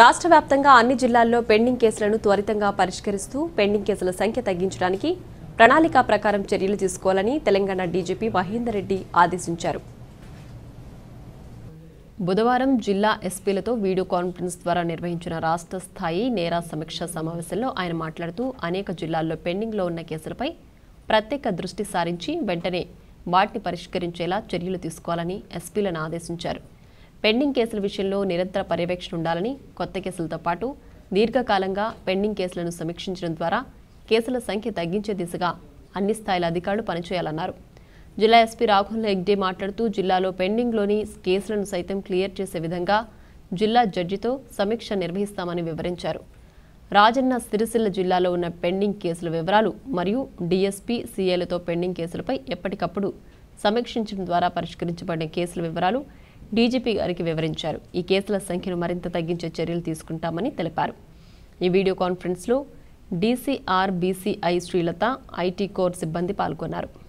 రాష్ట్ర వ్యాప్తంగా అన్ని జిల్లాల్లో పెండింగ్ కేసులను త్వరితంగా పరిష్కరిస్తూ పెండింగ్ కేసుల సంఖ్య తగ్గించడానికి ప్రణాళిక ప్రకారం చర్యలు తీసుకోవాలని తెలంగాణ డీజీపీ మహేందర్ రెడ్డి ఆదేశించారు బుధవారం జిల్లా ఎస్పీలతో వీడియో కాన్ఫరెన్స్ ద్వారా నిర్వహించిన రాష్ట్ర స్థాయి నేరా సమీక్ష సమావేశంలో ఆయన మాట్లాడుతూ అనేక జిల్లాల్లో పెండింగ్లో ఉన్న కేసులపై ప్రత్యేక దృష్టి సారించి వెంటనే వాటిని పరిష్కరించేలా చర్యలు తీసుకోవాలని ఎస్పీలను ఆదేశించారు పెండింగ్ కేసుల విషయంలో నిరంతర పర్యవేక్షణ ఉండాలని కొత్త కేసులతో పాటు దీర్ఘకాలంగా పెండింగ్ కేసులను సమీక్షించడం ద్వారా కేసుల సంఖ్య తగ్గించే దిశగా అన్ని స్థాయిల అధికారులు పనిచేయాలన్నారు జిల్లా ఎస్పీ రాఘుల్ హెగ్డే మాట్లాడుతూ జిల్లాలో పెండింగ్లోని కేసులను సైతం క్లియర్ చేసే విధంగా జిల్లా జడ్జితో సమీక్ష నిర్వహిస్తామని వివరించారు రాజన్న సిరిసిల్ల జిల్లాలో ఉన్న పెండింగ్ కేసుల వివరాలు మరియు డీఎస్పీ సీఏలతో పెండింగ్ కేసులపై ఎప్పటికప్పుడు సమీక్షించడం ద్వారా పరిష్కరించబడిన కేసుల వివరాలు డీజీపీ గారికి వివరించారు ఈ కేసుల సంఖ్యను మరింత తగ్గించే చర్యలు తీసుకుంటామని తెలిపారు ఈ వీడియో కాన్ఫరెన్స్లో డీసీఆర్బీసీఐ శ్రీలత ఐటీ కోర్ సిబ్బంది పాల్గొన్నారు